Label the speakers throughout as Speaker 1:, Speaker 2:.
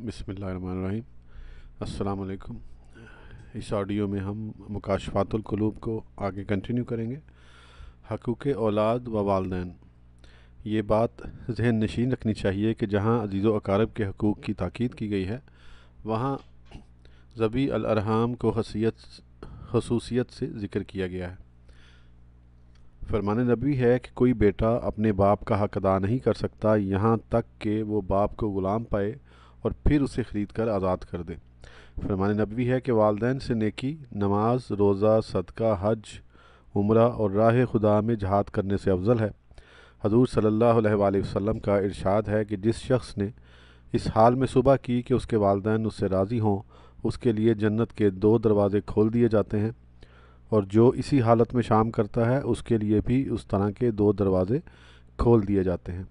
Speaker 1: बसमीम अलकुम इस ऑडियो में हम मुकाशफ़ातुलकलूब को आगे कंटिन्यू करेंगे हकूक़ औलाद व वालदेन ये बात जहन नशीन रखनी चाहिए कि जहाँ अजीज़ अकारब के हकूक़ की ताक़द की गई है वहाँ ज़बी अलहम को हसीियत खसूसियत से ज़िक्र किया गया है फरमान नबी है कि कोई बेटा अपने बाप का हक अदा नहीं कर सकता यहाँ तक कि वो बाप को ग़ुलाम पाए और फिर उसे ख़रीद कर आज़ाद कर दे फरमान नबी है कि वालदे से नेकी नमाज रोज़ा सदका हज उम्र और राह खुदा में जहाद करने से अफजल है हजूर सल्ला वसम का इरशाद है कि जिस शख्स ने इस हाल में सुबह की कि उसके वालदेन उससे राज़ी हों उसके लिए जन्नत के दो दरवाज़े खोल दिए जाते हैं और जो इसी हालत में शाम करता है उसके लिए भी उस तरह के दो दरवाज़े खोल दिए जाते हैं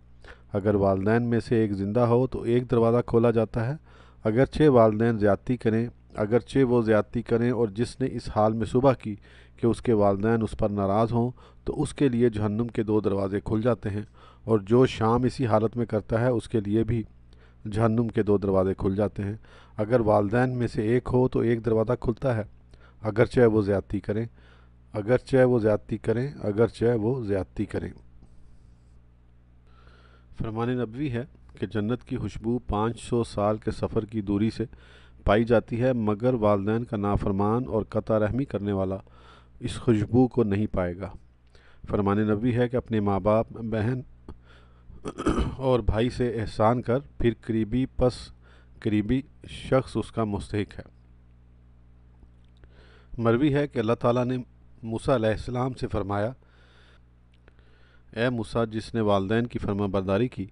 Speaker 1: अगर वालदेन में से एक ज़िंदा हो तो एक दरवाज़ा खोला जाता है अगरचे वालदेन ज़्यादती करें अगरचे वो ज़्यादती करें और जिसने इस हाल में सुबह की कि उसके वालदेन उस पर नाराज़ हों तो उसके लिए जहन्नुम के दो दरवाज़े खुल जाते हैं और जो शाम इसी हालत में करता है उसके लिए भी जहन्नुम के दो दरवाज़े खुल जाते हैं अगर वालदेन में से एक हो तो एक दरवाज़ा खुलता है अगरचे वो ज़्यादती करें अगरचे वो ज़्यादती करें अगरचे वो ज़्यादती करें फरमान नबी है कि जन्नत की खुशबू 500 साल के सफ़र की दूरी से पाई जाती है मगर वालदे का नाफरमान और कता रहमी करने वाला इस खुशबू को नहीं पाएगा फरमान नबी है कि अपने माँ बाप बहन और भाई से एहसान कर फिर करीबी पस करीबी शख्स उसका मुस्तक है मरवी है कि अल्लाह ताला ने मूसा से फ़रमाया ए मूसा जिसने वालदे की फरमाबरदारी की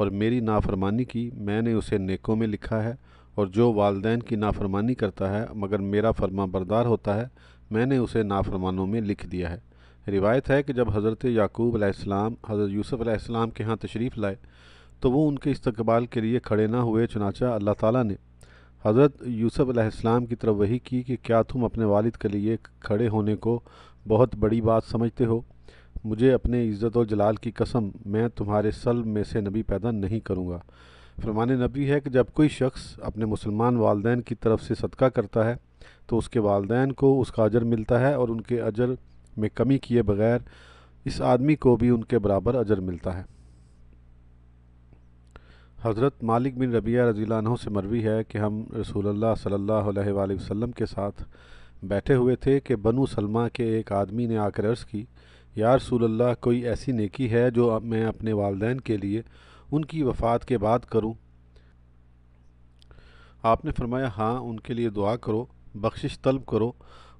Speaker 1: और मेरी नाफरमानी की मैंने उसे नेकों में लिखा है और जो वालदे की नाफरमानी करता है मगर मेरा फरमाबरदार होता है मैंने उसे नाफरमानों में लिख दिया है रिवायत है कि जब हज़रत याकूब आसमाम हज़रत यूसुफ आसमाम के यहाँ तशरीफ़ लाए तो वो उनके इस्तकबाल के लिए खड़े ना हुए चुनाचा अल्लाह ताली ने हज़रत यूसुफ की तरफ वही की कि क्या तुम अपने वालिद के लिए खड़े होने को बहुत बड़ी बात समझते हो मुझे अपने इज़्ज़त और जलाल की कसम मैं तुम्हारे सल में से नबी पैदा नहीं करूँगा फरमान नबी है कि जब कोई शख्स अपने मुसलमान वालदे की तरफ से सदका करता है तो उसके वालदेन को उसका अजर मिलता है और उनके अजर में कमी किए बगैर इस आदमी को भी उनके बराबर अजर मिलता है हज़रत मालिक बिन रबिया रजीला से मरवी है कि हम रसूलुल्लाह सल्लल्लाहु अलैहि वसल्लम के साथ बैठे हुए थे कि बनु सलमा के एक आदमी ने आकर अर्ज़ की या रसूलल्लाह कोई ऐसी नेकी है जो अब मैं अपने वालदेन के लिए उनकी वफ़ात के बाद करूं आपने फरमाया हाँ उनके लिए दुआ करो बख्शिश तलब करो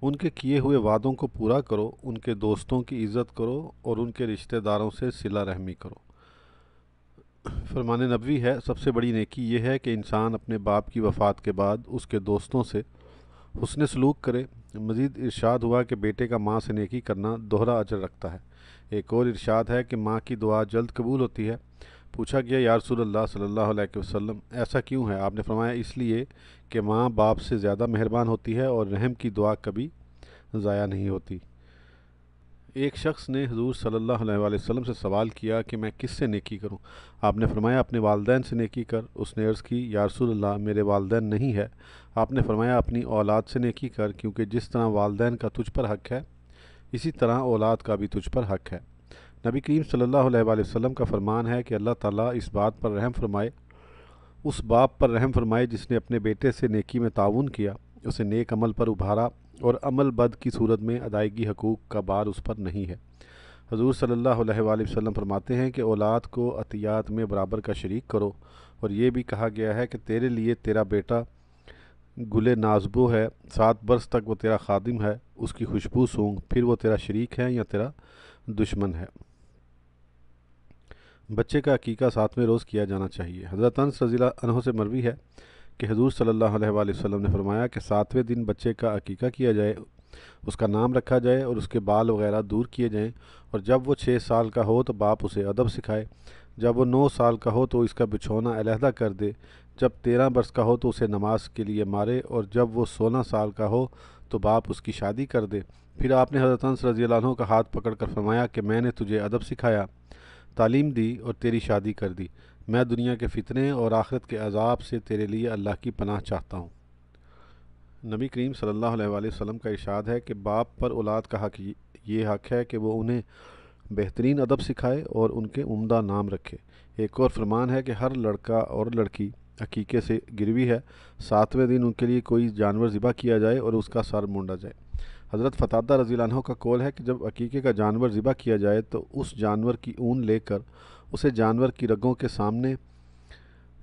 Speaker 1: उनके किए हुए वादों को पूरा करो उनके दोस्तों की इज़्ज़त करो और उनके रिश्तेदारों से सिला रहमी करो फरमान नबी है सबसे बड़ी नेकी यह है कि इंसान अपने बाप की वफ़ात के बाद उसके दोस्तों से हसन सलूक करे मज़ीद इरशाद हुआ कि बेटे का माँ से नेकी करना दोहरा अजर रखता है एक और इरशाद है कि माँ की दुआ जल्द कबूल होती है पूछा गया या रसूलुल्लाह सल्लल्लाहु अलैहि वसल्लम ऐसा क्यों है आपने फरमाया इसलिए कि माँ बाप से ज़्यादा मेहरबान होती है और रहम की दुआ कभी ज़ाया नहीं होती एक शख्स ने हजूर सल्ला वसम से सवाल किया कि मैं किस से नेकी करूं? आपने फरमाया अपने वालदेन से नेकी कर उसने अर्ज़ की यारसोल्ला मेरे वालदेन नहीं है आपने फरमाया अपनी औलाद से नेकी कर क्योंकि जिस तरह वालदेन का तुझ पर हक है इसी तरह औलाद का भी तुझ पर हक है नबी करीम सल्ला वसम का फरमान है कि अल्लाह ताली इस बात पर रहम फरमाए उस बाप पर रहम फरमाए जिसने अपने बेटे से नेकी में ताउन किया उसे नेक अमल पर उभारा और अमल बद की सूरत में अदायगी हकूक़ का बार उस पर नहीं है हजूर सल्ला वसम फरमाते हैं कि औलाद को अतियात में बराबर का शरीक करो और ये भी कहा गया है कि तेरे लिए तेरा बेटा गुले नाजबो है सात बरस तक वो तेरा खादिम है उसकी खुशबू सूंग फिर वो तेरा शरीक है या तेरा दुश्मन है बच्चे का अकीका सातवें रोज़ किया जाना चाहिए हज़रत सजीला रजीला अनहों से मरवी है कि हजूर सल्लल्लाहु अलैहि वसल्लम ने फरमाया कि सातवें दिन बच्चे का अकीका किया जाए उसका नाम रखा जाए और उसके बाल वगैरह दूर किए जाएं और जब वो छः साल का हो तो बाप उसे अदब सिखाए जब वो नौ साल का हो तो इसका बिछौना अलहदा कर दे जब तेरह बरस का हो तो उसे नमाज के लिए मारे और जब वो सोलह साल का हो तो बाप उसकी शादी कर दे फिर आपने हज़रत हंस रजी का हाथ पकड़ कर फरमाया कि मैंने तुझे अदब सिखाया तालीम दी और तेरी शादी कर दी मैं दुनिया के फ़ितने और आखरत के अजाब से तेरे लिए अल्लाह की पनाह चाहता हूँ नबी करीम सल्लल्लाहु अलैहि वसल्लम का इशाद है कि बाप पर औलाद का हक ये हक है कि वो उन्हें बेहतरीन अदब सिखाए और उनके उम्दा नाम रखे एक और फरमान है कि हर लड़का और लड़की अकीके से गिरवी है सातवें दिन उनके लिए कोई जानवर ज़िबा किया जाए और उसका सर मुंडा जाए हज़रत फतादा रजीलानों का कौल है कि जब अकीके का जानवर ज़िबा किया जाए तो उस जानवर की ऊन लेकर उसे जानवर की रगों के सामने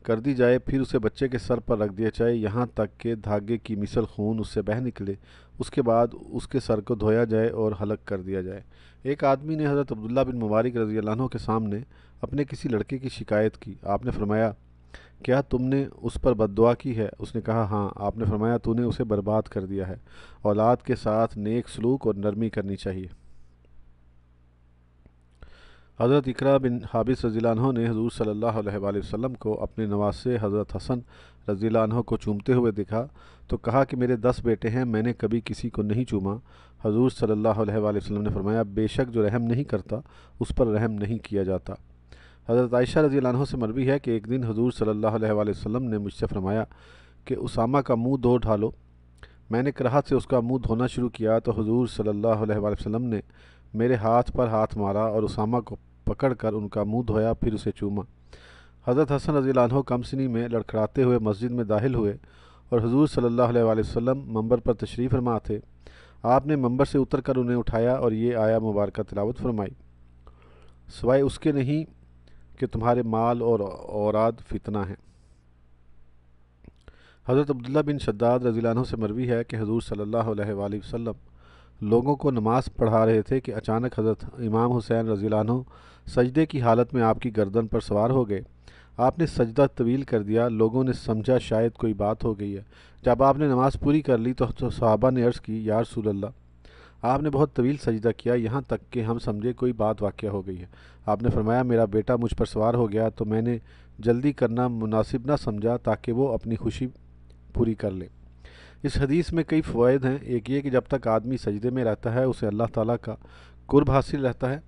Speaker 1: कर दी जाए फिर उसे बच्चे के सर पर रख दिया जाए यहाँ तक कि धागे की मिसल खून उससे बह निकले उसके बाद उसके सर को धोया जाए और हलक कर दिया जाए एक आदमी ने हज़रत अब्दुल्ला बिन मुबारक रजी अल्लाह के सामने अपने किसी लड़के की शिकायत की आपने फरमाया क्या तुमने उस पर बददुआ की है उसने कहा हाँ आपने फरमाया तूने उसे बर्बाद कर दिया है औलाद के साथ नेक सलूक और नरमी करनी चाहिए हज़रत इकरा बिन हाबिस रजीलानों ने हजूर सल्ला वसम को अपने नवास से हज़रत हसन रजीलानों को चूमते हुए देखा तो कहा कि मेरे दस बेटे हैं मैंने कभी किसी को नहीं चूमा हजूर सल्ला वसम ने फरमाया बेशक जो रहम नहीं करता उस पर रहम नहीं किया जाता हज़रत आयशा रजी रजीलानों से मरवी है कि एक दिन हजूर सल्ला वसम ने मुझसे फरमाया कि उसामा का मुँह दो ढालो मैंने कराहत से उसका मुँह धोना शुरू किया तो हजूर सल्ला वसम ने मेरे हाथ पर हाथ मारा और उसामा को पकड़कर उनका मुंह धोया फिर उसे चूमा हज़रत हसन रजील कमसनी में लड़खड़ाते हुए मस्जिद में दाखिल हुए और हजूर सल्ला वसम मंबर पर तशरीफ़ फरमा थे आपने मंबर से उतर कर उन्हें उठाया और ये आया मुबारक तिलावत फरमाई सवाए उसके नहीं कि तुम्हारे माल और औराद फितना है हज़रत अब्दुल्ला बिन शद्दाद रजीलानों से मरवी है कि हजूर सल्ला वसम लोगों को नमाज़ पढ़ा रहे थे कि अचानक हज़रत इमाम हुसैन रजीलानों सजदे की हालत में आपकी गर्दन पर सवार हो गए आपने सजदा तवील कर दिया लोगों ने समझा शायद कोई बात हो गई है जब आपने नमाज़ पूरी कर ली तो, तो सहाबा ने अर्ज़ की यार सूल्ला आपने बहुत तवील सजदा किया यहाँ तक कि हम समझे कोई बात वाक़ हो गई है आपने फरमाया मेरा बेटा मुझ पर सवार हो गया तो मैंने जल्दी करना मुनासिब ना समझा ताकि वो अपनी खुशी पूरी कर ले इस हदीस में कई फ़वाद हैं एक ये कि जब तक आदमी सजदे में रहता है उसे अल्लाह ताला का कुर्ब हासिल रहता है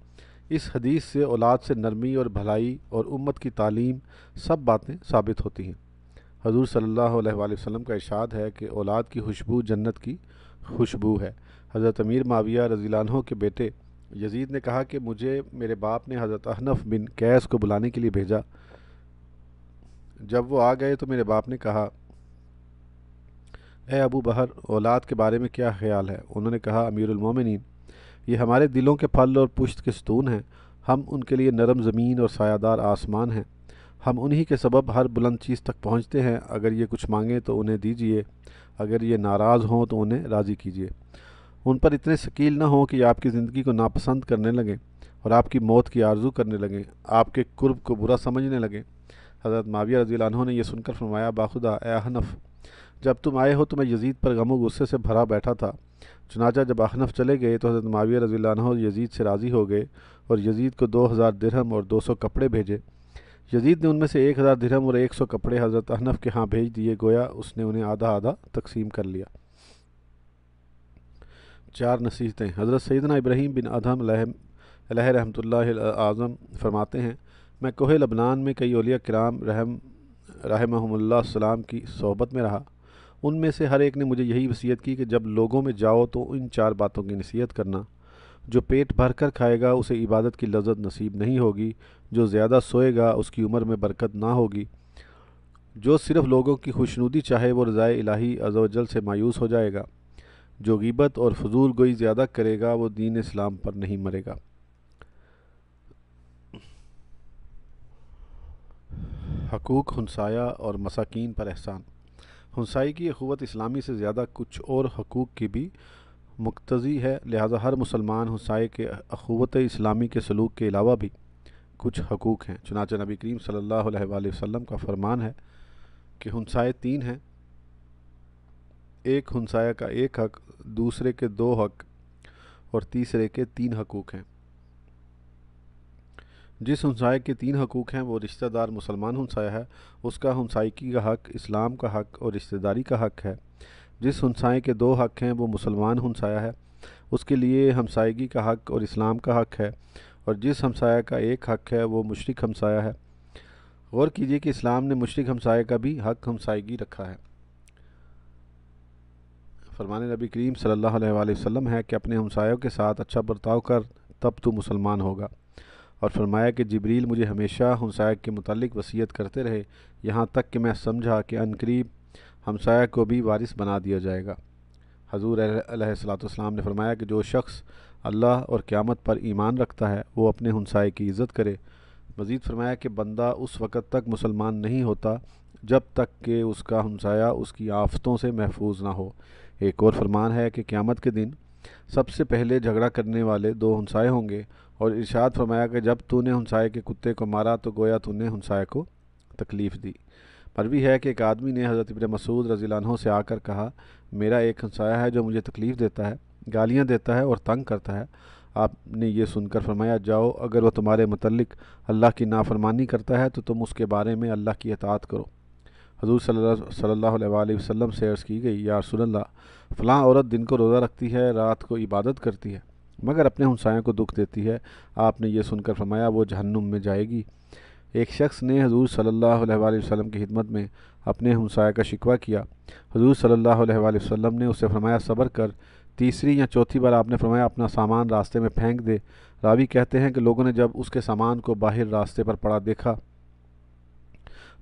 Speaker 1: इस हदीस से औलाद से नरमी और भलाई और उम्मत की तालीम सब बातें साबित होती हैं हजूर सल्ला वसम का इशाद है कि औलाद की खुशबू जन्नत की खुशबू है हज़रत अमीर माविया रजीलानों के बेटे यजीद ने कहा कि मुझे मेरे बाप ने हज़रत अहनफ बिन कैस को बुलाने के लिए भेजा जब वो आ गए तो मेरे बाप ने कहा ए अबू बहर औलाद के बारे में क्या ख्याल है उन्होंने कहा अमीरमिन ये हमारे दिलों के फल और पुश्त के सतून हैं हम उनके लिए नरम ज़मीन और सायादार आसमान हैं हम उन्हीं के सबब हर बुलंद चीज़ तक पहुँचते हैं अगर ये कुछ मांगें तो उन्हें दीजिए अगर ये नाराज़ हों तो उन्हें राज़ी कीजिए उन पर इतने शकील ना हों कि आपकी ज़िंदगी को नापसंद करने लगें और आपकी मौत की आरजू करने लगें आपके कुर्ब को बुरा समझने लगें हज़रत माविया रजील ने यह सुनकर फरमाया बाखुदा एहनफ़ जब तुम आए हो तो मैं यजीद पर गम गुस्से से भरा बैठा था चुनाचा जब अखनफ चले गए तो हज़रत माविया रजी यजीद से राज़ी हो गए और यजीद को दो हज़ार दिरहम और दो सौ कपड़े भेजे यजीद ने उनमें से एक हज़ार दिरहम और एक सौ कपड़े हज़रत अहनफ के यहाँ भेज दिए गोया उसने उन्हें आधा आधा तकसीम कर लिया चार नसीहतें हज़रत सैदना इब्राहिम बिन अदम रहमत आज़म फरमाते हैं मैं कोहे लबनान में कई ओलिया कराम रहम रहमहमल्ला सलाम की सोहबत में रहा उनमें से हर एक ने मुझे यही वसीयत की कि जब लोगों में जाओ तो इन चार बातों की नसीहत करना जो पेट भर कर खाएगा उसे इबादत की लज्जत नसीब नहीं होगी जो ज़्यादा सोएगा उसकी उम्र में बरकत ना होगी जो सिर्फ़ लोगों की खुशनुदी चाहे वो रज़ाए इलाही अजवजल से मायूस हो जाएगा जो गीबत और फजूल गोई ज़्यादा करेगा वो दीन इस्लाम पर नहीं मरेगा हकूक़ हंसाया और मसाकिन पर एहसान हंसाई की अखवत इस्लामी से ज़्यादा कुछ और हकूक़ की भी मुक्तज़ी है लिहाजा हर मुसलमान हंसाई के अखवत इस्लामी के सलूक के अलावा भी कुछ हकूक़ हैं चुनाच नबी करीम सल्ला वसम का फ़रमान है कि हंसाए तीन हैं एक हंसाया का एक हक दूसरे के दो हक और तीसरे के तीन हकूक़ हैं जिस हमसाय के तीन हकूक़ हैं वो रिश्तेदार मुसलमान हमसाया है उसका हमसायकी का हक इस्लाम का हक और रिश्तेदारी का हक है जिस हमसाय के दो हक हैं वो मुसलमान हमसाया है उसके लिए हमसायगी का हक और इस्लाम का हक है और जिस हमसाया का एक हक है वो मशरक हमसाया है गौर कीजिए कि इस्लाम ने मशरक हमसाया का भी हक हमसायगी रखा है फरमान नबी करीम सल्ला वसम है कि अपने हमसायों के साथ अच्छा बर्ताव कर तब तो मुसलमान होगा और फरमाया कि जबरील मुझे हमेशा हमसाया के मतलब वसीयत करते रहे यहाँ तक कि मैं समझा कि अनकरीब हमसाया को भी वारिस बना दिया जाएगा हजूर सलाम ने फरमाया कि जो शख्स अल्लाह और क़्यामत पर ईमान रखता है वो अपने हमसाए की इज़्ज़त करे मज़ीद फरमाया कि बंदा उस वक़्त तक मुसलमान नहीं होता जब तक कि उसका हमसाया उसकी आफतों से महफूज ना हो एक और फरमान है कि क़्यामत के दिन सबसे पहले झगड़ा करने वाले दो हमसाए होंगे और इर्शाद फरमाया कि जब तूने हमसाए के कुत्ते को मारा तो गोया तूने हमसाए को तकलीफ़ दी मरवी है कि एक आदमी ने हज़रत इबन मसूद रजी से आकर कहा मेरा एक हमसाया है जो मुझे तकलीफ़ देता है गालियाँ देता है और तंग करता है आपने ये सुनकर फरमाया जाओ अगर वह तुम्हारे मतलब अल्लाह की नाफरमानी करता है तो तुम उसके बारे में अल्लाह की अतात करो हजूर सल्ला वसम से अर्ज़ की गई या रसोल्ला फ़लाँ औरत दिन को रोज़ा रखती है रात को इबादत करती है मगर अपने हमसायों को दुख देती है आपने ये सुनकर फरमाया वो जहन्नुम में जाएगी एक शख्स ने हजूर सल्ला वसम की खिदमत में अपने हमसाय का शिकवा किया हजूर सल्ला वसम ने उसे फरमाया सब्र कर तीसरी या चौथी बार आपने फरमाया अपना सामान रास्ते में फेंक दे रावी कहते हैं कि लोगों ने जब उसके सामान को बाहर रास्ते पर पड़ा देखा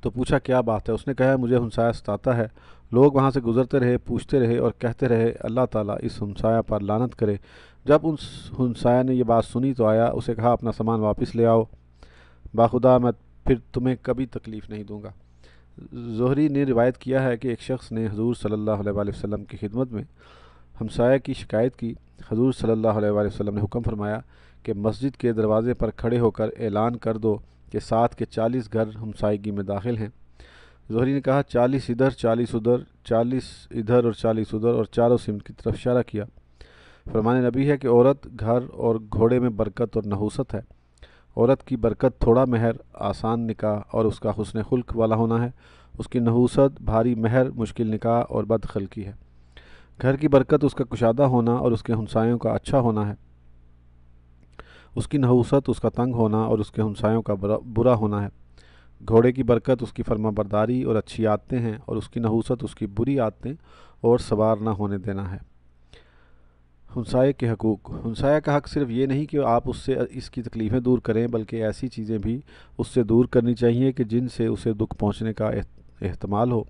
Speaker 1: तो पूछा क्या बात है उसने कहा मुझे हमसाया सताता है लोग वहाँ से गुजरते रहे पूछते रहे और कहते रहे अल्लाह ताला इस हमसाया पर लानत करे जब उन हंसाया ने यह बात सुनी तो आया उसे कहा अपना सामान वापस ले आओ बाखुदा मैं फिर तुम्हें कभी तकलीफ़ नहीं दूंगा जहरी ने रिवायत किया है कि एक शख्स ने हजूर सल्लल्लाहु वसम की खिदमत में हमसाया की शिकायत की हजूर सल्लल्लाहु वसम ने हुक्म फरमाया कि मस्जिद के दरवाज़े पर खड़े होकर ऐलान कर दो कि सात के चालीस घर हमसायगी में दाखिल हैं जहरी ने कहा चालीस इधर चालीस उधर चालीस इधर और चालीस उधर और चारों सिम की तरफ इशारा किया फरमान नबी है कि औरत घर और घोड़े में बरकत और नहूसत है औरत की बरकत थोड़ा महर आसान निकाह और उसका हसन खुल्क वाला होना है उसकी नहूसत भारी महर मुश्किल निकाह और की है घर की बरकत उसका कुशादा होना और उसके हमसायों का अच्छा होना है उसकी नहूसत उसका तंग होना और उसके हमसायों का बुरा होना है घोड़े की बरकत उसकी फर्माबरदारी और अच्छी आदतें हैं और उसकी नहूसत उसकी बुरी आदतें और सवार ना होने देना है हंसाए के हकूक़ हंसाया का हक़ सिर्फ ये नहीं कि आप उससे इसकी तकलीफ़ें दूर करें बल्कि ऐसी चीज़ें भी उससे दूर करनी चाहिए कि जिनसे उसे दुख पहुँचने का अहतमाल हो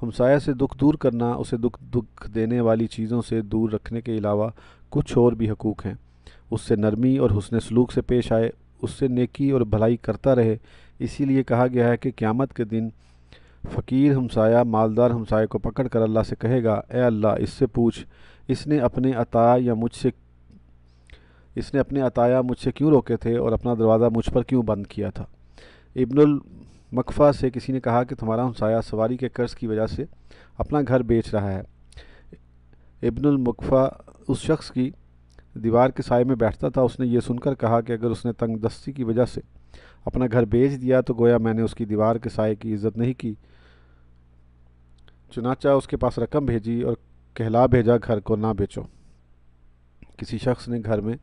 Speaker 1: हमसाया से दुख दूर करना उसे दुख दुख देने वाली चीज़ों से दूर रखने के अलावा कुछ और भी हकूक़ हैं उससे नरमी और हसन सलूक से पेश आए उससे नेकी और भलाई करता रहे इसीलिए कहा गया है कि क़्यामत के दिन फ़कीर हमसाया मालदार हमसाए को पकड़ कर अल्लाह से कहेगा ए अल्लाह इससे पूछ इसने अपने अता या मुझसे इसने अपने अताया मुझसे क्यों रोके थे और अपना दरवाज़ा मुझ पर क्यों बंद किया था इब्नुल मकफ़ा से किसी ने कहा कि तुम्हारा हमसाया सवारी के कर्ज़ की वजह से अपना घर बेच रहा है इब्नुल मकफ़ा उस शख्स की दीवार के साय में बैठता था उसने ये सुनकर कहा कि अगर उसने तंग दस्ती की वजह से अपना घर बेच दिया तो गोया मैंने उसकी दीवार के साय की इज़्ज़त नहीं की चुनाचा उसके पास रकम भेजी और कहला भेजा घर को ना बेचो किसी शख्स ने घर में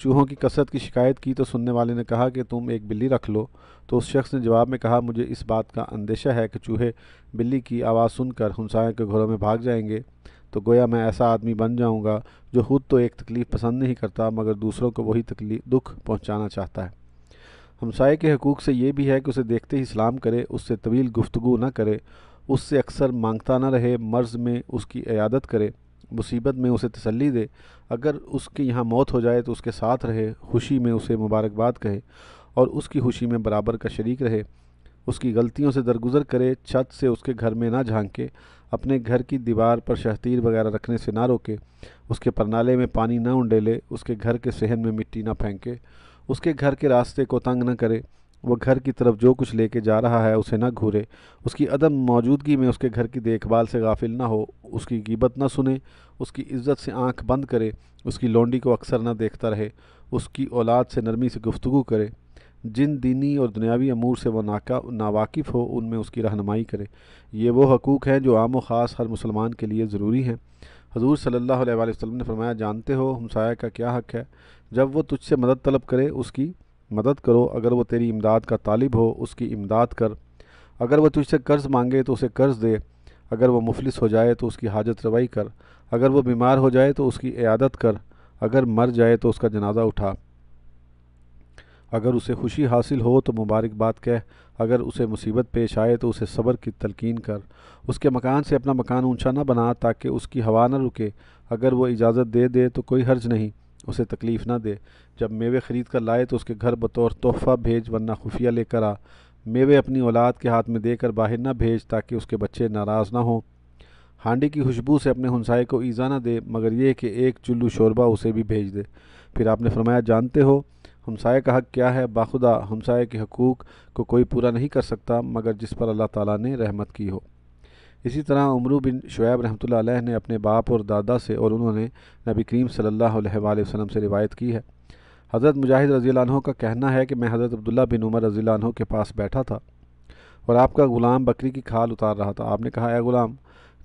Speaker 1: चूहों की कसरत की शिकायत की तो सुनने वाले ने कहा कि तुम एक बिल्ली रख लो तो उस शख्स ने जवाब में कहा मुझे इस बात का अंदेशा है कि चूहे बिल्ली की आवाज़ सुनकर हमसायों के घरों में भाग जाएंगे तो गोया मैं ऐसा आदमी बन जाऊंगा जो खुद तो एक तकलीफ़ पसंद नहीं करता मगर दूसरों को वही तकलीफ दुख पहुँचाना चाहता है हमसाए के हकूक़ से ये भी है कि उसे देखते ही सलाम करे उससे तवील गुफ्तु ना करे उससे अक्सर मांगता ना रहे मर्ज़ में उसकी अयादत करे मुसीबत में उसे तसल्ली दे अगर उसके यहाँ मौत हो जाए तो उसके साथ रहे खुशी में उसे मुबारकबाद कहे और उसकी खुशी में बराबर का शरीक रहे उसकी गलतियों से दरगुजर करे छत से उसके घर में ना झांके अपने घर की दीवार पर शहतीर वगैरह रखने से ना रोके उसके परनाले में पानी ना उंडेले उसके घर के सहन में मिट्टी ना फेंके उसके घर के रास्ते को तंग न करे वह घर की तरफ जो कुछ लेके जा रहा है उसे न घूरे उसकी अदम मौजूदगी में उसके घर की देखभाल से गाफिल ना हो उसकी गिबत ना सुने उसकी इज्जत से आंख बंद करे उसकी लौंडी को अक्सर ना देखता रहे उसकी औलाद से नरमी से गुफ्तु करे जिन दीनी और दुनियावी अमूर से वह नाका नावाकिफ़ हो उनमें उसकी रहनमाई करे ये वो हकूक़ हैं जो आम ख़ास हर मुसलमान के लिए ज़रूरी हैं हजूर सल्ला वसम ने फरमाया जानते हो हमसाया का क्या हक़ है जब वो तुझसे मदद तलब करे उसकी मदद करो अगर वो तेरी इमदाद का तालिब हो उसकी इमदाद कर अगर वह तुझसे कर्ज़ मांगे तो उसे कर्ज़ दे अगर वह मुफलिस हो जाए तो उसकी हाजत रवाई कर अगर वह बीमार हो जाए तो उसकी इयादत कर अगर मर जाए तो उसका जनाजा उठा अगर उसे खुशी हासिल हो तो मुबारकबाद कह अगर उसे मुसीबत पेश आए तो उसे सब्र की तलकिन कर उसके मकान से अपना मकान ऊंचा ना बना ताकि उसकी हवा ना रुके अगर वो इजाज़त दे दे तो कोई हर्ज नहीं उसे तकलीफ़ ना दे जब मेवे ख़रीद कर लाए तो उसके घर बतौर तोहफ़ा भेज वरना खुफिया लेकर आ मेवे अपनी औलाद के हाथ में देकर बाहर ना भेज ताकि उसके बच्चे नाराज़ ना हों हांडी की खुशबू से अपने हंसाए को ईज़ा ना दे मगर यह कि एक चुल्लू शोरबा उसे भी भेज दे फिर आपने फरमाया जानते हो हमसाए का हक क्या है बाखुदा हमसाए के हकूक़ को कोई पूरा नहीं कर सकता मगर जिस पर अल्लाह ताला ने रहमत की हो इसी तरह उमरू बिन शुएब रहमत ने अपने बाप और दादा से और उन्होंने नबी करीम सल्ला वसम से रिवायत की है हज़रत मुजाहिद रज़ी का कहना है कि मैं हज़रत अब्दुल्ला बिन उमर रज़ी के पास बैठा था और आपका ग़ुलाम बकरी की खाल उतार रहा था आपने कहा ए ग़ुलाम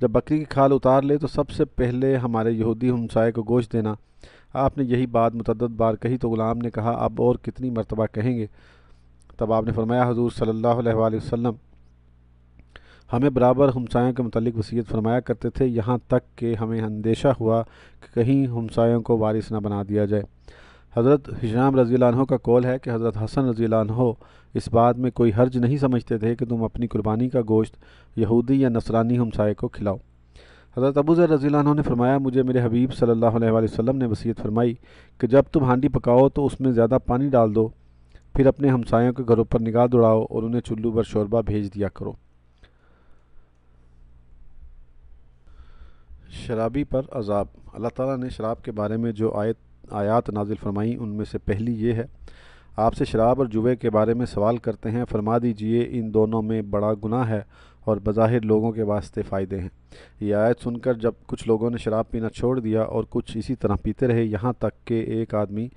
Speaker 1: जब बकरी की खाल उतार ले तो सबसे पहले हमारे यहूदी हमसाय को गोश्त देना आपने यही बात मतदद बार कही तो ग़ुलाम ने कहा अब और कितनी मरतबा कहेंगे तब आपने फरमाया हजूर सल्ला वसम हमें बराबर हमसायों के मतलब वसीयत फरमाया करते थे यहाँ तक कि हमें अंदेशा हुआ कि कहीं हमसायों को वारिस ना बना दिया जाए हज़रत हिजराम रज़ी का कौल है कि हज़रत हसन रज़ी लानो इस बात में कोई हर्ज नहीं समझते थे कि तुम अपनी कुर्बानी का गोश्त यहूदी या नसरानी हमसाए को खिलाओ हज़रत अबूज रजी रज़ी ने फरमाया मुझे मेरे हबीब सल्लल्लाहु वसम ने वसीयत फरमाई कि जब तुम हांडी पकाओ तो उसमें ज़्यादा पानी डाल दो फिर अपने हमसायों के घरों पर निगाह दौड़ाओ और उन्हें चुल्लू पर शोरबा भेज दिया करो शराबी पर अजाब अल्लाह ताला ने शराब के बारे में जो आयत आयात नाजिल फरमाई उनमें से पहली ये है आपसे शराब और जुए के बारे में सवाल करते हैं फरमा दीजिए इन दोनों में बड़ा गुनाह है और बज़ाहिर लोगों के वास्ते फ़ायदे हैं यह आयत सुनकर जब कुछ लोगों ने शराब पीना छोड़ दिया और कुछ इसी तरह पीते रहे यहाँ तक कि एक आदमी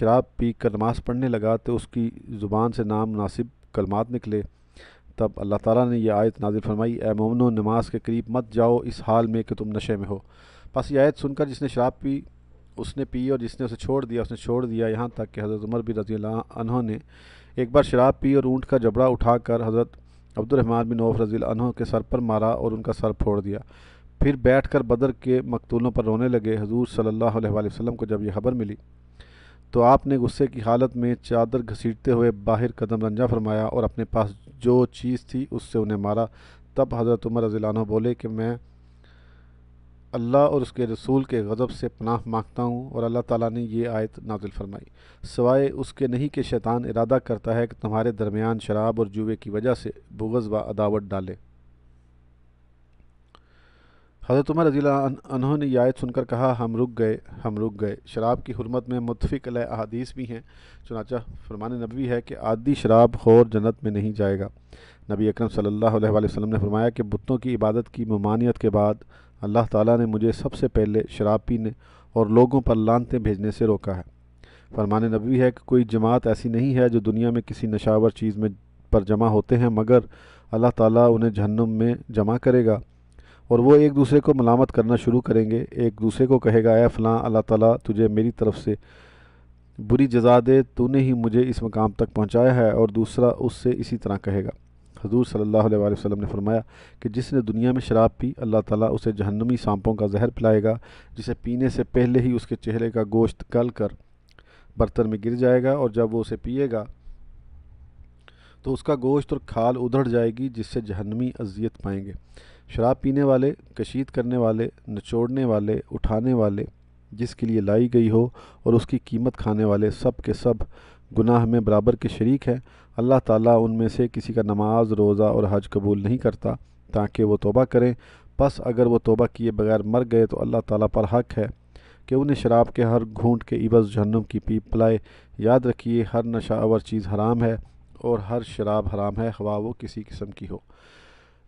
Speaker 1: शराब पी कर नमाज़ पढ़ने लगा तो उसकी ज़ुबान से नाम कलमात निकले तब अल्लाह ताला ने यह आयत नाजिल फरमाई ए मोमनो नमाज के करीब मत जाओ इस हाल में कि तुम नशे में हो बस ये आयत सुनकर जिसने शराब पी उसने पी और जिसने उसे छोड़ दिया उसने छोड़ दिया यहाँ तक कि हज़रत उमर भी रजी अनहों ने एक बार शराब पी और ऊँट का जबड़ा उठाकर हज़रत अब्दुलरहमान बिन नौफ रजी अनहों के सर पर मारा और उनका सर फोड़ दिया फिर बैठकर बदर के मकतूलों पर रोने लगे हजूर सल्लल्लाहु अलैहि वसल्लम को जब यह खबर मिली तो आपने गुस्से की हालत में चादर घसीटते हुए बाहर कदम रंजा फरमाया और अपने पास जो चीज़ थी उससे उन्हें मारा तब हज़रत उमर रजीलान बोले कि मैं अल्लाह और उसके रसूल के गज़ब से पनाह मांगता हूँ और अल्लाह ताला ने यह आयत नाजिल फरमाई सवाए उसके नहीं कि शैतान इरादा करता है कि तुम्हारे दरमियान शराब और जुए की वजह से बुगज़ व अदावत डाले हज़रत उमर रजील उन्होंने यह आयत सुनकर कहा हम रुक गए हम रुक गए शराब की हरमत में मुतफ़िक अदीस भी हैं चुनाचा फरमान नबी है कि आदि शराब खोर जन्नत में नहीं जाएगा नबी अकरम सल्लल्लाहु अलैहि वसल्लम ने फरमाया कि बुतों की इबादत की ममानियत के बाद अल्लाह ताला ने मुझे सबसे पहले शराब पीने और लोगों पर लानतें भेजने से रोका है फरमान नबी है कि कोई जमात ऐसी नहीं है जो दुनिया में किसी नशावर चीज़ में पर जमा होते हैं मगर अल्लाह ताली उन्हें जहन्नुम में जमा करेगा और वो एक दूसरे को मलामत करना शुरू करेंगे एक दूसरे को कहेगा अः फ़लाँ अल्लाह ताला तुझे मेरी तरफ़ से बुरी जजा दे तूने ही मुझे इस मकाम तक पहुँचाया है और दूसरा उससे इसी तरह कहेगा हजूर सल्लल्लाहु अलैहि वसल्लम ने फरमाया कि जिसने दुनिया में शराब पी अल्लाह ताला उसे जहन्नमी सांपों का जहर पिलाएगा जिसे पीने से पहले ही उसके चेहरे का गोश्त गल कर बर्तन में गिर जाएगा और जब वो उसे पिएगा तो उसका गोश्त और खाल उधड़ जाएगी जिससे जहन्नमी अजियत पाएंगे शराब पीने वाले कशीद करने वाले नचोड़ने वाले उठाने वाले जिसके लिए लाई गई हो और उसकी कीमत खाने वाले सब के सब गुनाह में बराबर के शरीक हैं अल्लाह ताला उनमें से किसी का नमाज रोज़ा और हज कबूल नहीं करता ताकि वो तोबा करें बस अगर वो तोबा किए बगैर मर गए तो अल्लाह ताला पर हक है कि उन्हें शराब के हर घूंट के इबस जहन्नुम की पीप पलाए याद रखिए हर नशावर चीज़ हराम है और हर शराब हराम है हवा वो किसी किस्म की हो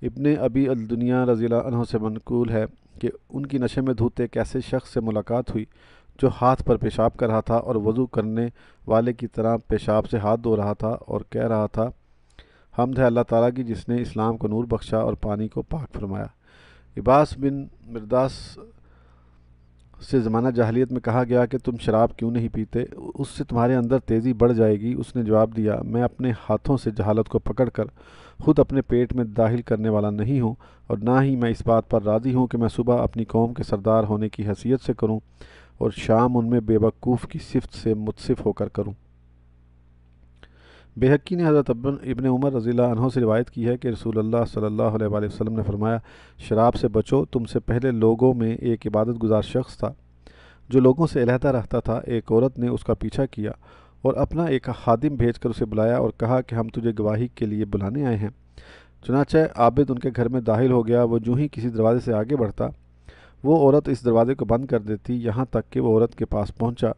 Speaker 1: इबन अबी अलदुनिया रजील्ला से मनकूल है कि उनकी नशे में धूते एक ऐसे शख्स से मुलाकात हुई जो हाथ पर पेशाब कर रहा था और वज़ू करने वाले की तरह पेशाब से हाथ धो रहा था और कह रहा था हमद है अल्लाह ताला की जिसने इस्लाम को नूर बख्शा और पानी को पाक फरमाया इबास बिन मिर्दास से ज़माना जाहलीत में कहा गया कि तुम शराब क्यों नहीं पीते उससे तुम्हारे अंदर तेज़ी बढ़ जाएगी उसने जवाब दिया मैं अपने हाथों से जहालत को पकड़कर खुद अपने पेट में दाखिल करने वाला नहीं हूँ और ना ही मैं इस बात पर राज़ी हूँ कि मैं सुबह अपनी कौम के सरदार होने की हैसियत से करूँ और शाम उनमें बेवकूफ़ की सिफत से मुतसिफ़ होकर करूँ बेहकी ने हज़रत इबन उमर रज़ी अनहों से रिवायत की है कि रसूल अल्लाह वसल्लम ने फरमाया शराब से बचो तुमसे पहले लोगों में एक इबादत गुजार शख्स था जो लोगों से अलहदा रहता था एक औरत ने उसका पीछा किया और अपना एक खादिम भेज कर उसे बुलाया और कहा कि हम तुझे गवाही के लिए बुलाने आए हैं चुनाचे आबिद उनके घर में दाखिल हो गया वो जूँ ही किसी दरवाज़े से आगे बढ़ता वो औरत इस दरवाज़े को बंद कर देती यहाँ तक कि वो औरत के पास पहुँचा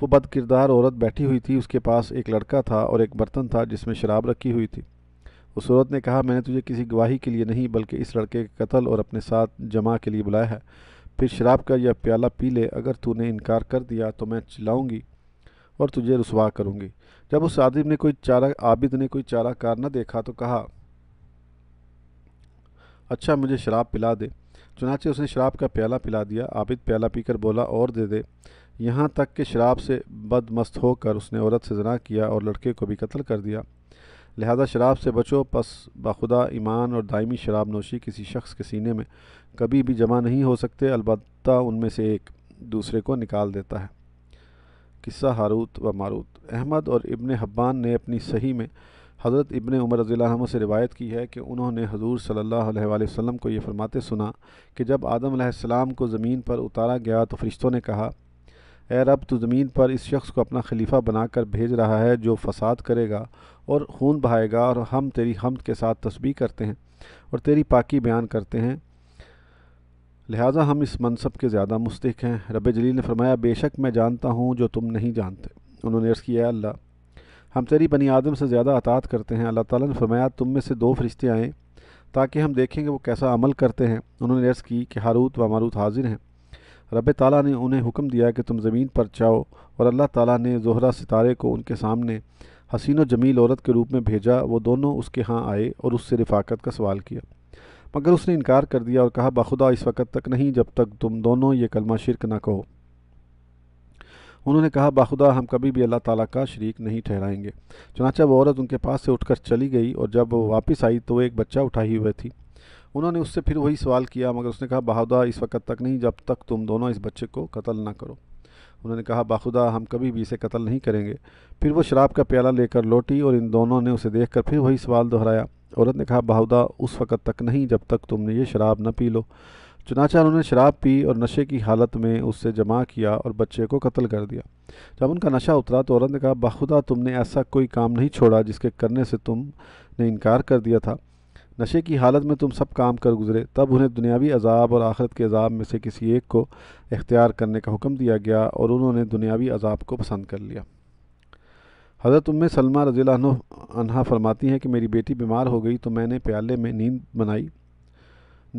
Speaker 1: वो बद किरदार औरत बैठी हुई थी उसके पास एक लड़का था और एक बर्तन था जिसमें शराब रखी हुई थी उस औरत ने कहा मैंने तुझे किसी गवाही के लिए नहीं बल्कि इस लड़के के कत्ल और अपने साथ जमा के लिए बुलाया है फिर शराब का यह प्याला पी ले अगर तूने इनकार कर दिया तो मैं चिल्लाऊंगी और तुझे रसवा करूंगी जब उस आदिब ने कोई चारा आबिद ने कोई चारा कार न देखा तो कहा अच्छा मुझे शराब पिला दे चुनाचे उसने शराब का प्याला पिला दिया आबिद प्याला पीकर बोला और दे दे यहाँ तक कि शराब से बदमस्त होकर उसने औरत से जना किया और लड़के को भी कत्ल कर दिया लिहाजा शराब से बचो पस बाखुदा ईमान और दायमी शराब नोशी किसी शख्स के सीने में कभी भी जमा नहीं हो सकते अलबत् उनमें से एक दूसरे को निकाल देता है किस्सा हारूत व मारूत अहमद और इबन हब्बान ने अपनी सही में हज़रत इबन उमर रज़ी से रिवायत की है कि उन्होंने हजूर सल्ला वसम को यह फरमाते सुना कि जब आदम को ज़मीन पर उतारा गया तो फ़रिश्तों ने कहा ए रब तो ज़मीन पर इस शख्स को अपना खलीफा बनाकर भेज रहा है जो फसाद करेगा और खून बहाएगा और हम तेरी हमद के साथ तस्बी करते हैं और तेरी पाकी बयान करते हैं लिहाजा हम इस मनसब के ज़्यादा मुस्तक हैं रब जलील ने फरमाया बेशक मैं जानता हूँ जो तुम नहीं जानते उन्होंने अर्ज़ किया अल्लाह हम तेरी बनी आदम से ज़्यादा अतात करते हैं अल्लाह ताला ने फरमाया तुम में से दो फरिश्ते आएँ ताकि हम देखेंगे वो कैसा अमल करते हैं उन्होंने अर्ज़ की कि हारूत व मारूत हाजिर हैं रब ताला ने उन्हें हुक्म दिया कि तुम ज़मीन पर चाहो और अल्लाह ताला ने जोहरा सितारे को उनके सामने हसीन और जमील औरत के रूप में भेजा वो दोनों उसके यहाँ आए और उससे रिफाकत का सवाल किया मगर उसने इनकार कर दिया और कहा बाखुदा इस वक्त तक नहीं जब तक तुम दोनों ये कलमा शिरक ना कहो उन्होंने कहा बाखुदा हम कभी भी अल्लाह ताला का शरीक नहीं ठहराएंगे चनाचा वो औरत उनके पास से उठकर चली गई और जब वो वापस आई तो एक बच्चा उठाई हुई थी उन्होंने उससे फिर वही सवाल किया मगर उसने कहा बहुदा इस वक्त तक नहीं जब तक तुम दोनों इस बच्चे को कत्ल ना करो उन्होंने कहा बाखुदा हम कभी भी इसे कत्ल नहीं करेंगे फिर वो शराब का प्याला लेकर लौटी और इन दोनों ने उसे देखकर फिर वही सवाल दोहराया औरत ने कहा बाहुदा उस वक़्त तक नहीं जब तक तुमने ये शराब न पी लो चुनाचा उन्होंने शराब पी और नशे की हालत में उससे जमा किया और बच्चे को कत्ल कर दिया जब उनका नशा उतरा तो औरत ने कहा बाखुदा तुमने ऐसा कोई काम नहीं छोड़ा जिसके करने से तुमने इनकार कर दिया था नशे की हालत में तुम सब काम कर गुजरे तब उन्हें दुनियावी अजाब और आखरत के अजाब में से किसी एक को इख्तियार करने का हुक्म दिया गया और उन्होंने दुनियावी अजाब को पसंद कर लिया हज़रत उम सलमा रज़ी अनहा फरमाती हैं कि मेरी बेटी बीमार हो गई तो मैंने प्याले में नींद बनाई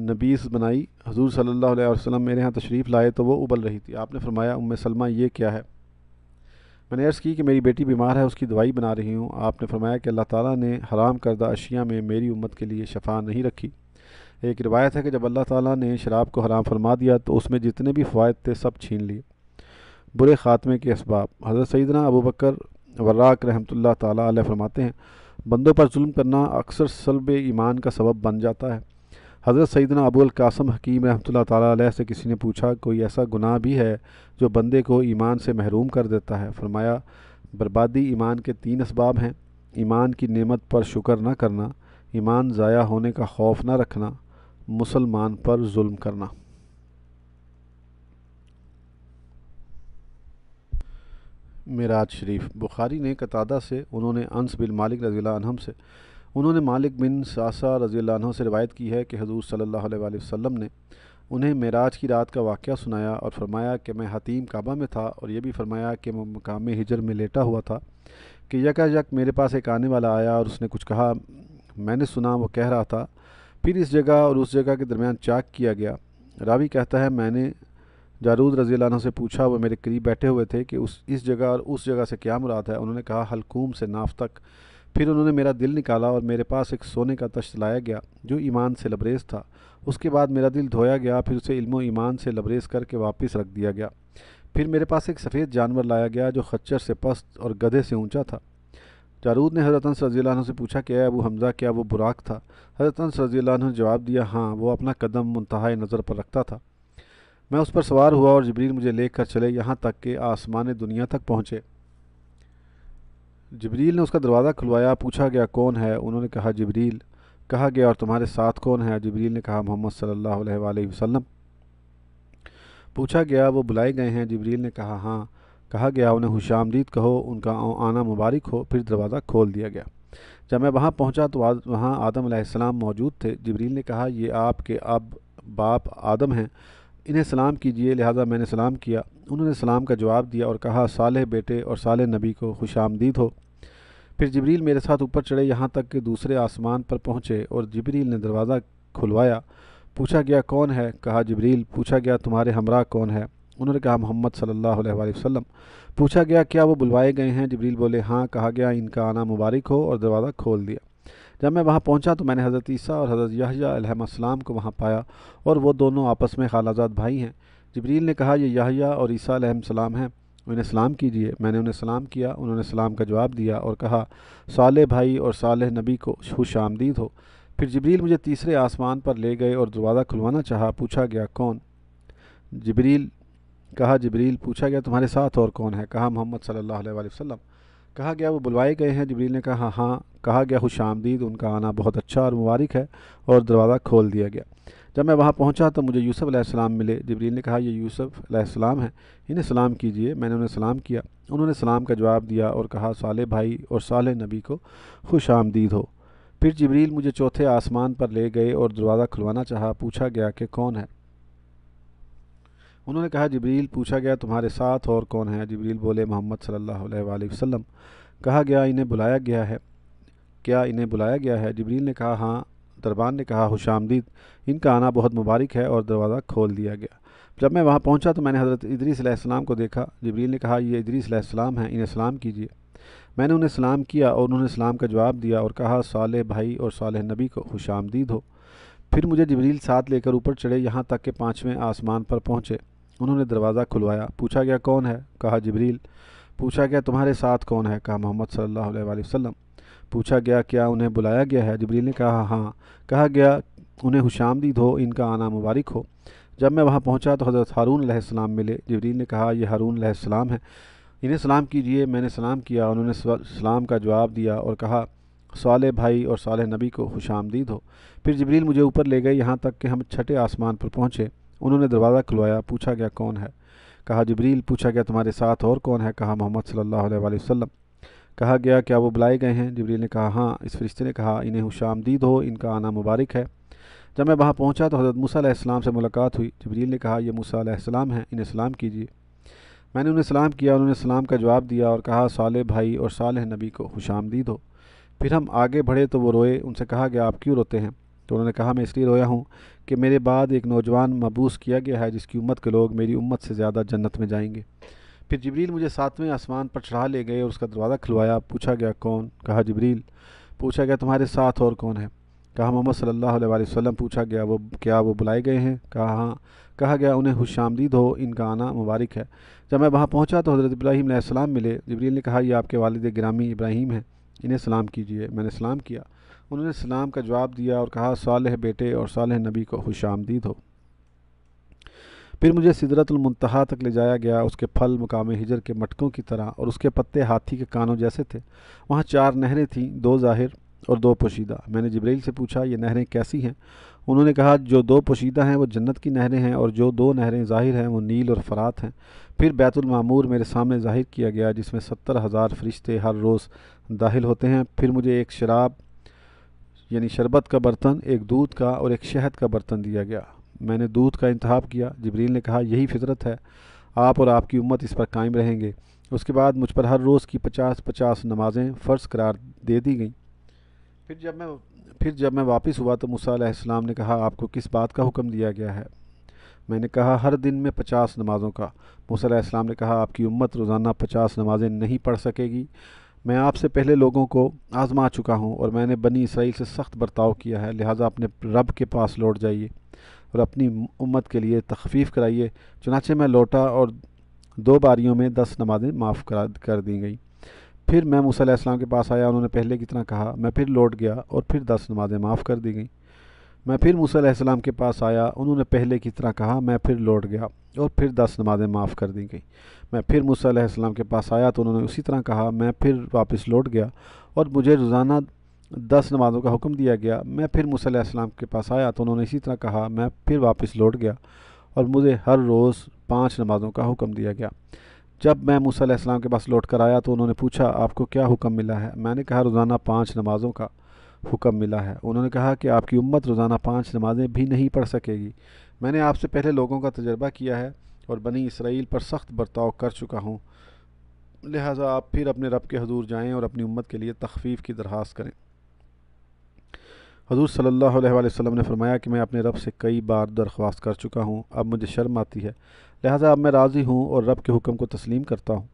Speaker 1: नबीस बनाई हजूर सल्ला अलैहि मेरे यहाँ तशरीफ़ लाए तो वो उबल रही थी आपने फरमाया उम सलमा ये क्या है मैंने अर्ज़ की कि मेरी बेटी बीमार है उसकी दवाई बना रही हूँ आपने फरमाया कि अल्लाह ताला ने हराम करदा अशिया में मेरी उम्मत के लिए शफा नहीं रखी एक रिवायत है कि जब अल्लाह ताला ने शराब को हराम फरमा दिया तो उसमें जितने भी फ़वाद थे सब छीन लिए बुरे ख़ात्मे के इसबाब हज़रत सईदना अबू बकर वर्राक रहमतुल्लाह ताला अलैह फरमाते हैं बंदों पर जुल्म करना अक्सर सलब ईमान का सबब बन जाता है हज़रत सैदना अबुल कासम हकीम रहमतुल्लाह ताला से किसी ने पूछा कोई ऐसा गुनाह भी है जो बंदे को ईमान से महरूम कर देता है फरमाया बर्बादी ईमान के तीन इसबाब हैं ईमान की नेमत पर शुक्र न करना ईमान ज़ाया होने का खौफ न रखना मुसलमान पर जुल्म करना मेराज शरीफ बुखारी ने कतादा से उन्होंने अंस बिल मालिक रजील से उन्होंने मालिक बिन सासा रज़ी से रिवायत की है कि हजूर सल्ला वसम ने उन्हें मेराज की रात का वाक़ सुनाया और फरमाया कि मैं हतीम काबा में था और यह भी फरमाया कि मैं मकाम हिजर में लेटा हुआ था कि यक यक मेरे पास एक आने वाला आया और उसने कुछ कहा मैंने सुना वो कह रहा था फिर इस जगह और उस जगह के दरमियान चाक किया गया रावी कहता है मैंने जारूद रज़ी से पूछा वह मेरे करीब बैठे हुए थे कि उस इस जगह और उस जगह से क्या मुराद है उन्होंने कहा हलकूम से नाफ तक फिर उन्होंने मेरा दिल निकाला और मेरे पास एक सोने का तश्त लाया गया जो ईमान से लबरेज था उसके बाद मेरा दिल धोया गया फिर उसे इल्म ईमान से लबरेज करके वापस रख दिया गया फिर मेरे पास एक सफ़ेद जानवर लाया गया जो खच्चर से पस्त और गधे से ऊंचा था जारूद ने हज़रत अनस रज़ी से पूछा कि अबू हमज़ा क्या वो बुराक था हज़रत अनस रज़ी ने जवाब दिया हाँ वो अपना कदम मुंतहा नज़र पर रखता था मैं उस पर सवार हुआ और जबरील मुझे लेकर चले यहाँ तक कि आसमान दुनिया तक पहुँचे जबरील ने उसका दरवाज़ा खुलवाया पूछा गया कौन है उन्होंने कहा जबरील कहा गया और तुम्हारे साथ कौन है जबरील ने कहा मोहम्मद सल्ला वसलम पूछा गया वो बुलाए गए हैं जबरील ने कहा हाँ कहा गया उन्हें खुशामदीद कहो उनका आना मुबारक हो फिर दरवाज़ा खोल दिया गया जब मैं वहाँ पहुँचा तो वहाँ आदम मौजूद थे जबरील ने कहा ये आपके अब बाप आदम हैं इन्हें सलाम कीजिए लिहाजा मैंने सलाम किया उन्होंने सलाम का जवाब दिया और कहा साले बेटे और साल नबी को खुश आमदीद हो फिर जबरील मेरे साथ ऊपर चढ़े यहाँ तक कि दूसरे आसमान पर पहुँचे और जबरील ने दरवाज़ा खुलवाया पूछा गया कौन है कहा जबरील पूछा गया तुम्हारे हमरा कौन है उन्होंने कहा मोहम्मद सल्लल्लाहु अलैहि वसल्लम पूछा गया क्या वो बुलवाए गए हैं जबरील बोले हाँ कहा गया इनका आना मुबारक हो और दरवाज़ा खोल दिया जब मैं वहाँ पहुँचा तो मैंने हज़रत ईसा और हज़रत यहियाम को वहाँ पाया और वो दोनों आपस में खालाजाद भाई हैं जबरील ने कहा ये यहिया और ईसा सलाम हैं उन्हें सलाम कीजिए मैंने उन्हें सलाम किया उन्होंने सलाम का जवाब दिया और कहा साल भाई और साल नबी को खुश आमदीद हो फिर जबरील मुझे तीसरे आसमान पर ले गए और दरवाज़ा खुलवाना चाहा पूछा गया कौन जबरील कहा जबरील पूछा गया तुम्हारे साथ और कौन है कहा मोहम्मद सल्लल्लाहु अलैहि वसल्लम कहा गया वो बुलवाए गए हैं जबरील ने कहा हाँ, हाँ। कहा गया खुश आमदीद उनका आना बहुत अच्छा और मुबारक है और दरवाज़ा खोल दिया गया जब मैं वहाँ पहुँचा तो मुझे यूसुफ़ आसमाम मिले जबरील ने कहा ये यूसुफ़ आसमाम है इन्हें सलाम कीजिए मैंने उन्हें सलाम किया उन्होंने सलाम का जवाब दिया और कहा साले भाई और साले नबी को खुश आमदीद हो फिर जबरील मुझे चौथे आसमान पर ले गए और दरवाज़ा खुलवाना चाहा पूछा गया कि कौन है उन्होंने कहा जबरील पूछा गया तुम्हारे साथ और कौन है जबरील बोले मोहम्मद सल्ला वसम कहा गया इन्हें बुलाया गया है क्या इन्हें बुलाया गया है जबरील ने कहा हाँ दरबान ने कहा आमदीद इनका आना बहुत मुबारक है और दरवाज़ा खोल दिया गया जब मैं वहाँ पहुँचा तो मैंने हज़रत इदरीसम को देखा जबरील ने कहा ये इदरीसम हैं इन्हें सलाम कीजिए मैंने उन्हें सलाम किया और उन्होंने सलाम का जवाब दिया और कहा साल भाई और साल नबी को खुश आमदीद हो फिर मुझे जबरील साथ लेकर ऊपर चढ़े यहाँ तक के पाँचवें आसमान पर पहुँचे उन्होंने दरवाज़ा खुलवाया पूछा गया कौन है कहा जबरील पूछा गया तुम्हारे साथ कौन है कहा मोहम्मद सल्ला वसम पूछा गया क्या उन्हें बुलाया गया है जबरील ने कहा हाँ कहा गया उन्हें खुशामदीद हो इनका आना मुबारक हो जब मैं वहाँ पहुँचा तो हज़रत हारून सलाम मिले जबरील ने कहा यह हारून सलाम है इन्हें सलाम कीजिए मैंने सलाम किया उन्होंने सलाम का जवाब दिया और कहा साल भाई और साल नबी को खुश आमदीद हो फिर जबरील मुझे ऊपर ले गए यहाँ तक कि हम छठे आसमान पर पहुँचे उन्होंने दरवाज़ा खुलवाया पूछा गया कौन है कहा जबरील पूछा गया तुम्हारे साथ और कौन है कहा मोहम्मद सल्ला वसम कहा गया क्या वो बुलाए गए हैं जबरील ने कहा हाँ इस फरिश्ते ने कहा इन्हें खुशामदीद हो इनका आना मुबारक है जब मैं वहाँ पहुँचा तो हज़रत मूसा से मुलाकात हुई जबरील ने कहा यह मूसा हैं इन्हें सलाम कीजिए मैंने उन्हें सलाम किया उन्होंने सलाम का जवाब दिया और कहा साल भाई और साल नबी को हुश आमदीद हो फिर हम आगे बढ़े तो वो रोए उनसे कहा गया आप क्यों रोते हैं तो उन्होंने कहा मैं इसलिए रोया हूँ कि मेरे बाद एक नौजवान मबूस किया गया है जिसकी उम्मत के लोग मेरी उम्मत से ज़्यादा जन्नत में जाएंगे फिर जबरील मुझे सातवें आसमान पर चढ़ा ले गए और उसका दरवाज़ा खुलवाया पूछा गया कौन कहा जबरील पूछा गया तुम्हारे साथ और कौन है कहा मोहम्मद सल्लल्लाहु अलैहि वसल्लम पूछा गया वो क्या वो बुलाए गए हैं कहा हाँ कहा गया उन्हें खुश आमदीद हो इनका आना मुबारक है जब मैं वहाँ पहुँचा तो हज़रत इब्राहिम सलाम मिले जबरील ने कहा यह आपके वालद ग्रामी इब्राहिम हैं इन्हें सलाम कीजिए मैंने सलाम किया उन्होंने सलाम का जवाब दिया और कहा साल बेटे और साल नबी को खुश आमदीद हो फिर मुझे सिदरतलमतहा तक ले जाया गया उसके फल मुकाम हिजर के मटकों की तरह और उसके पत्ते हाथी के कानों जैसे थे वहाँ चार नहरें थीं दो ज़ाहिर और दो पोशीदा मैंने जबरील से पूछा ये नहरें कैसी हैं उन्होंने कहा जो दो पोशीदा हैं वो जन्नत की नहरें हैं और जो दो नहरें ज़ाहिर हैं वो नील और फरात हैं फिर बैतुलमूर मेरे सामने ज़ाहिर किया गया जिसमें सत्तर हज़ार फरिश्ते हर रोज़ दाखिल होते हैं फिर मुझे एक शराब यानी शरबत का बर्तन एक दूध का और एक शहद का बर्तन दिया गया मैंने दूध का इंतहा किया जबरील ने कहा यही फितरत है आप और आपकी उम्मत इस पर कायम रहेंगे उसके बाद मुझ पर हर रोज़ की पचास पचास नमाज़ें फ़र्ज़ करार दे दी गईं फिर जब मैं फिर जब मैं वापस हुआ तो मूसीम ने कहा आपको किस बात का हुक्म दिया गया है मैंने कहा हर दिन में पचास नमाज़ों का मूसा ने कहा आपकी उम्मत रोज़ाना पचास नमाज़ें नहीं पढ़ सकेगी मैं आपसे पहले लोगों को आज़मा चुका हूँ और मैंने बनी इसराइल से सख्त बर्ताव किया है लिहाजा अपने रब के पास लौट जाइए और अपनी उम्मत के लिए तखफीफ़ कराइए चुनाचे मैं लौटा और दो बारियों में दस नमाजें माफ़ करा कर दी गई फिर मैं मूसम के पास आया उन्होंने पहले की तरह कहा मैं फिर लौट गया और फिर दस नमाजें माफ़ कर दी गई मैं फिर मूसम के पास आया उन्होंने पहले की तरह कहा मैं फिर लौट गया और फिर दस नमाजें माफ़ कर दी गई मैं फिर मूसम के पास आया तो उन्होंने उसी तरह कहा मैं फिर वापस लौट गया और मुझे रोज़ाना दस नमाज़ों का हुक्म दिया गया मैं फिर मूसम के पास आया तो उन्होंने इसी तरह कहा मैं फिर वापस लौट गया और मुझे हर रोज़ पाँच नमाज़ों का हुक्म दिया गया जब मैं मूसम के पास लौट कर आया तो उन्होंने पूछा आपको क्या हुक्म मिला है मैंने कहा रोज़ाना पाँच नमाज़ों का हुक्म मिला है उन्होंने कहा कि आपकी उम्मत रोज़ाना पाँच नमाज़ें भी नहीं पढ़ सकेगी मैंने आपसे पहले लोगों का तजर्बा किया है और बनी इसराइल पर सख्त बर्ताव कर चुका हूँ लिहाजा आप फिर अपने रब के हजूर जाएँ और अपनी उम्मत के लिए तखफीफ़ की दरख्वास्त करें हजूर सल्ला वसम ने फरमाया कि मैं अपने रब से कई बार दरख्वास्त कर चुका हूँ अब मुझे शर्म आती है लिहाजा अब मैं राज़ी हूँ और रब के हुक्म को तस्लीम करता हूँ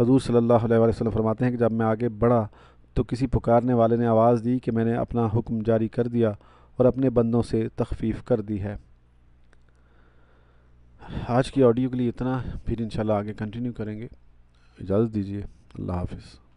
Speaker 1: हजूर सल्ला वसम फरमाते हैं कि जब मैं आगे बढ़ा तो किसी पुकारने वाले ने आवाज़ दी कि मैंने अपना हुक्म जारी कर दिया और अपने बंदों से तखफीफ कर दी है आज की ऑडियो के लिए इतना फिर इंशाल्लाह आगे कंटिन्यू करेंगे इजाज़त दीजिए अल्लाह हाफिज़